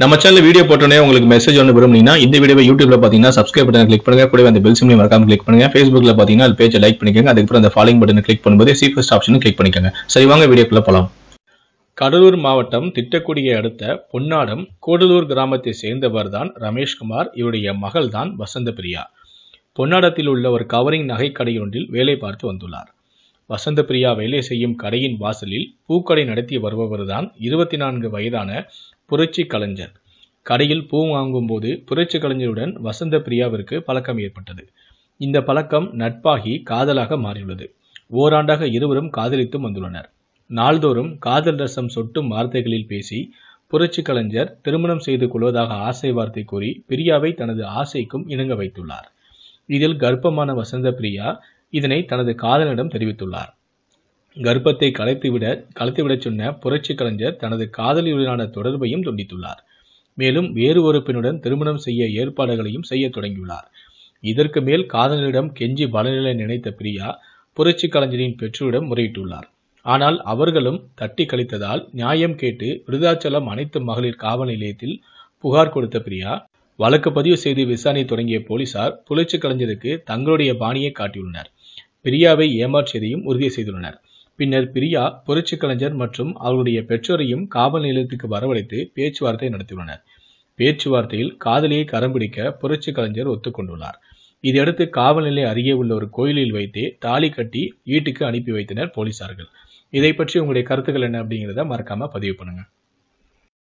நம்ம channel video போட்டோன்னே உங்களுக்கு மெசேஜ் ஒன்று விரும்புனீங்கன்னா இந்த வீடியோ யூடியூப்ல பார்த்தீங்கன்னா சப்ஸ்கிரைப் பட்டன் கிளிக் பண்ணுங்க கூட அந்த பெல் சிம்லையும் மறக்காம கிளிக் பண்ணுங்க ஃபேஸ்புக்ல பார்த்தீங்கன்னா அது பேஜை லைக் பண்ணிக்கோங்க அதுக்கப்புறம் அந்த ஃபாலோயிங் பட்டன் கிளிக் பண்ணும்போது சீஃபஸ்ட் ஆப்ஷனும் கிளிக் பண்ணிக்கோங்க சரி வாங்க வீடியோக்குள்ள போகலாம் கடலூர் மாவட்டம் திட்டக்குடியை அடுத்த பொன்னாடம் கூடலூர் கிராமத்தை சேர்ந்தவர் தான் ரமேஷ்குமார் இவருடைய மகள் தான் வசந்த பிரியா பொன்னாடத்தில் உள்ள ஒரு கவரிங் கடையொன்றில் வேலை பார்த்து வந்துள்ளார் வசந்த பிரியா வேலை செய்யும் கடையின் வாசலில் பூக்கடை நடத்தி வருபவர் தான் இருபத்தி நான்கு வயதான புரட்சி கலைஞர் கடையில் பூ வாங்கும்போது புரட்சி கலைஞருடன் வசந்த பிரியாவிற்கு பழக்கம் ஏற்பட்டது இந்த பழக்கம் நட்பாகி காதலாக மாறியுள்ளது ஓராண்டாக இருவரும் காதலித்தும் வந்துள்ளனர் நாள்தோறும் காதல் ரசம் சொட்டும் வார்த்தைகளில் பேசி புரட்சி கலைஞர் திருமணம் செய்து கொள்வதாக ஆசை வார்த்தை கூறி பிரியாவை தனது ஆசைக்கும் இணங்க வைத்துள்ளார் இதில் கர்ப்பமான வசந்த பிரியா இதனை தனது காதலனிடம் தெரிவித்துள்ளார் கர்ப்பத்தை கலைத்துவிட கலைத்துவிடச் சொன்ன புரட்சி கலைஞர் தனது காதலியுடனான தொடர்பையும் துண்டித்துள்ளார் மேலும் வேறு ஒரு பெண்ணுடன் திருமணம் செய்ய ஏற்பாடுகளையும் செய்ய தொடங்கியுள்ளார் இதற்கு மேல் காதலரிடம் கெஞ்சி பலநிலை நினைத்த பிரியா புரட்சி கலைஞரின் பெற்றோரிடம் முறையிட்டுள்ளார் ஆனால் அவர்களும் தட்டி கழித்ததால் நியாயம் கேட்டு விருதாச்சலம் அனைத்து மகளிர் காவல் நிலையத்தில் புகார் கொடுத்த பிரியா வழக்கு பதிவு செய்து விசாரணை தொடங்கிய போலீசார் புரட்சி கலைஞருக்கு தங்களுடைய பாணியை காட்டியுள்ளனர் பிரியாவை ஏமாற்றியதையும் உறுதி செய்துள்ளனர் பின்னர் பிரியா புரட்சி கலைஞர் மற்றும் அவருடைய பெற்றோரையும் காவல் நிலையத்துக்கு வரவழைத்து பேச்சுவார்த்தை நடத்தியுள்ளனர் பேச்சுவார்த்தையில் காதலியை கரம் பிடிக்க புரட்சி கலைஞர் ஒத்துக்கொண்டுள்ளார் இதையடுத்து காவல் நிலை அருகே உள்ள ஒரு கோயிலில் வைத்தே தாலி கட்டி வீட்டுக்கு அனுப்பி வைத்தனர் போலீசார்கள் இதை பற்றி உங்களுடைய கருத்துக்கள் என்ன அப்படிங்கிறத மறக்காம பதிவு பண்ணுங்க